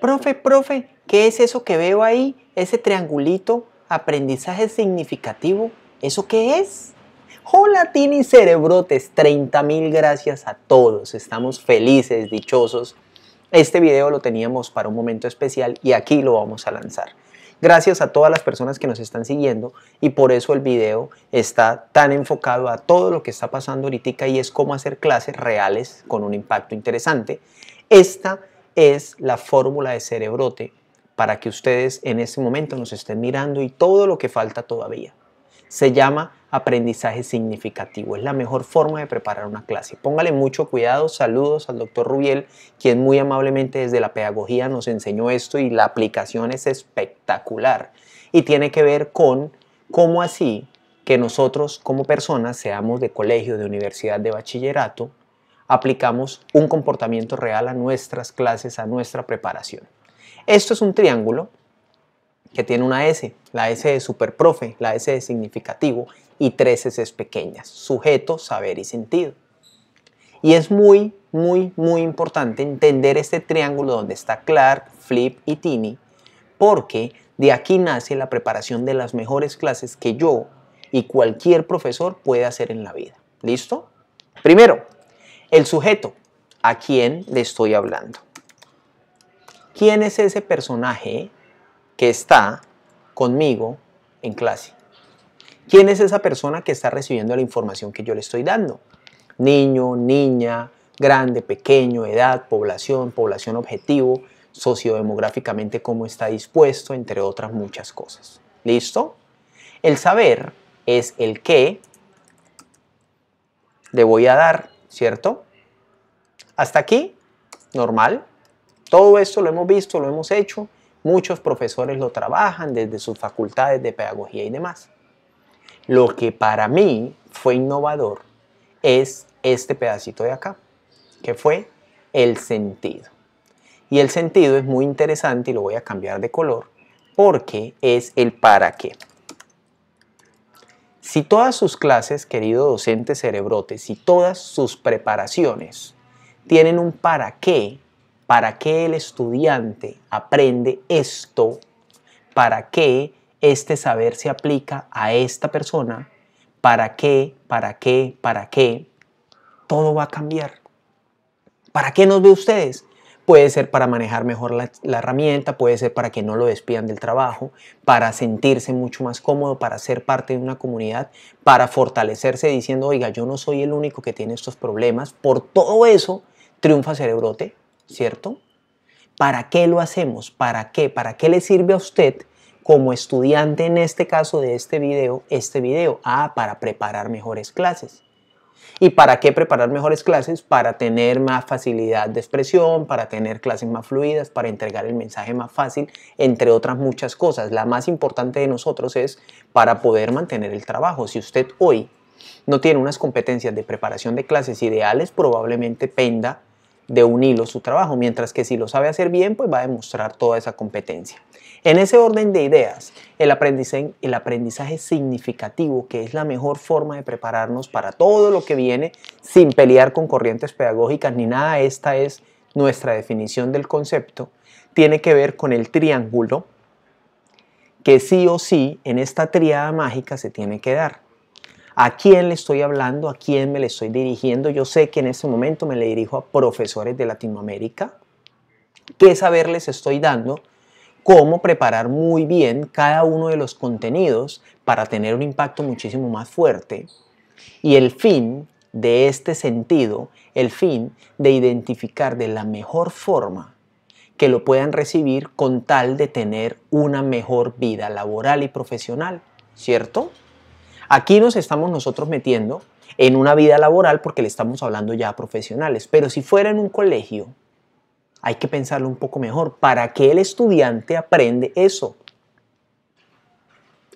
Profe, profe, ¿qué es eso que veo ahí? Ese triangulito, aprendizaje significativo, ¿eso qué es? Hola Tini Cerebrotes, 30 mil gracias a todos, estamos felices, dichosos. Este video lo teníamos para un momento especial y aquí lo vamos a lanzar. Gracias a todas las personas que nos están siguiendo y por eso el video está tan enfocado a todo lo que está pasando ahorita y es cómo hacer clases reales con un impacto interesante. Esta es la fórmula de cerebrote para que ustedes en ese momento nos estén mirando y todo lo que falta todavía. Se llama aprendizaje significativo. Es la mejor forma de preparar una clase. Póngale mucho cuidado. Saludos al doctor Rubiel, quien muy amablemente desde la pedagogía nos enseñó esto y la aplicación es espectacular. Y tiene que ver con cómo así que nosotros como personas, seamos de colegio, de universidad, de bachillerato, aplicamos un comportamiento real a nuestras clases, a nuestra preparación. Esto es un triángulo que tiene una S, la S de superprofe, la S de significativo y tres S pequeñas, sujeto, saber y sentido. Y es muy, muy, muy importante entender este triángulo donde está Clark, Flip y Tini, porque de aquí nace la preparación de las mejores clases que yo y cualquier profesor puede hacer en la vida. ¿Listo? Primero, el sujeto, a quien le estoy hablando. ¿Quién es ese personaje que está conmigo en clase? ¿Quién es esa persona que está recibiendo la información que yo le estoy dando? Niño, niña, grande, pequeño, edad, población, población objetivo, sociodemográficamente cómo está dispuesto, entre otras muchas cosas. ¿Listo? El saber es el que le voy a dar ¿cierto? Hasta aquí, normal. Todo esto lo hemos visto, lo hemos hecho. Muchos profesores lo trabajan desde sus facultades de pedagogía y demás. Lo que para mí fue innovador es este pedacito de acá, que fue el sentido. Y el sentido es muy interesante y lo voy a cambiar de color porque es el para qué. Si todas sus clases, querido docente cerebrote, si todas sus preparaciones tienen un para qué, para qué el estudiante aprende esto, para qué este saber se aplica a esta persona, para qué, para qué, para qué, todo va a cambiar. ¿Para qué nos ve ustedes? Puede ser para manejar mejor la, herramienta, puede ser para que no lo despidan del trabajo, para sentirse mucho más cómodo, para ser parte de una comunidad, para fortalecerse diciendo, oiga, yo no soy el único que tiene estos problemas. Por todo eso, triunfa Cerebrote, ¿cierto? ¿Para qué lo hacemos? ¿Para qué? ¿Para qué le sirve a usted como estudiante en este caso de este video, este video? Ah, para preparar mejores clases ¿Y para qué preparar mejores clases? Para tener más facilidad de expresión, para tener clases más fluidas, para entregar el mensaje más fácil, entre otras muchas cosas. La más importante de nosotros es para poder mantener el trabajo. Si usted hoy no tiene unas competencias de preparación de clases ideales, probablemente penda de un hilo su trabajo, mientras que si lo sabe hacer bien, pues va a demostrar toda esa competencia. En ese orden de ideas, el aprendizaje, el aprendizaje significativo, que es la mejor forma de prepararnos para todo lo que viene sin pelear con corrientes pedagógicas ni nada, esta es nuestra definición del concepto, tiene que ver con el triángulo que sí o sí en esta tríada mágica se tiene que dar a quién le estoy hablando, a quién me le estoy dirigiendo. Yo sé que en este momento me le dirijo a profesores de Latinoamérica. ¿Qué saber les estoy dando? Cómo preparar muy bien cada uno de los contenidos para tener un impacto muchísimo más fuerte. Y el fin de este sentido, el fin de identificar de la mejor forma que lo puedan recibir con tal de tener una mejor vida laboral y profesional, ¿cierto? Aquí nos estamos nosotros metiendo en una vida laboral porque le estamos hablando ya a profesionales, pero si fuera en un colegio, hay que pensarlo un poco mejor para qué el estudiante aprende eso.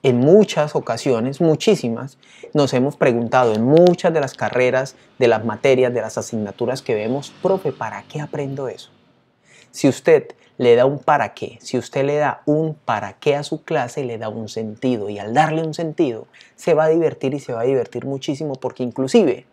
En muchas ocasiones, muchísimas, nos hemos preguntado en muchas de las carreras, de las materias, de las asignaturas que vemos, profe, ¿para qué aprendo eso? Si usted le da un para qué. Si usted le da un para qué a su clase, le da un sentido. Y al darle un sentido, se va a divertir y se va a divertir muchísimo porque inclusive,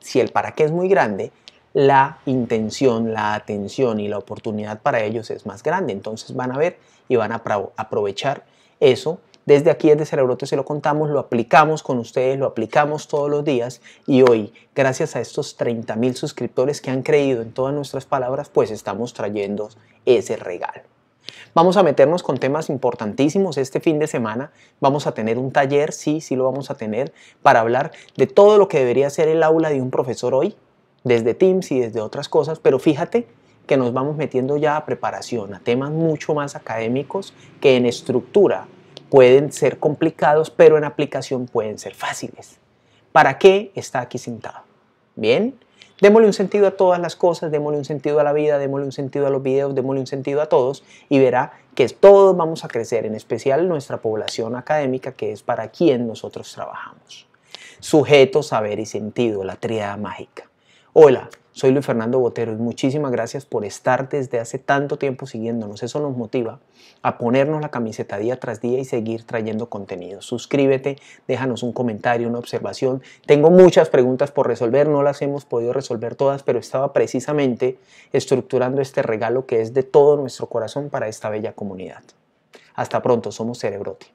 si el para qué es muy grande, la intención, la atención y la oportunidad para ellos es más grande. Entonces van a ver y van a aprovechar eso desde aquí, desde Cerebrote, se lo contamos, lo aplicamos con ustedes, lo aplicamos todos los días y hoy, gracias a estos 30 mil suscriptores que han creído en todas nuestras palabras, pues estamos trayendo ese regalo. Vamos a meternos con temas importantísimos este fin de semana. Vamos a tener un taller, sí, sí lo vamos a tener, para hablar de todo lo que debería ser el aula de un profesor hoy, desde Teams y desde otras cosas, pero fíjate que nos vamos metiendo ya a preparación, a temas mucho más académicos que en estructura pueden ser complicados, pero en aplicación pueden ser fáciles. ¿Para qué está aquí sentado? Bien, démosle un sentido a todas las cosas, démosle un sentido a la vida, démosle un sentido a los videos, démosle un sentido a todos y verá que todos vamos a crecer, en especial nuestra población académica, que es para quien nosotros trabajamos. Sujeto, saber y sentido, la tríada mágica. Hola, soy Luis Fernando Botero y muchísimas gracias por estar desde hace tanto tiempo siguiéndonos. Eso nos motiva a ponernos la camiseta día tras día y seguir trayendo contenido. Suscríbete, déjanos un comentario, una observación. Tengo muchas preguntas por resolver, no las hemos podido resolver todas, pero estaba precisamente estructurando este regalo que es de todo nuestro corazón para esta bella comunidad. Hasta pronto, somos Cerebroti.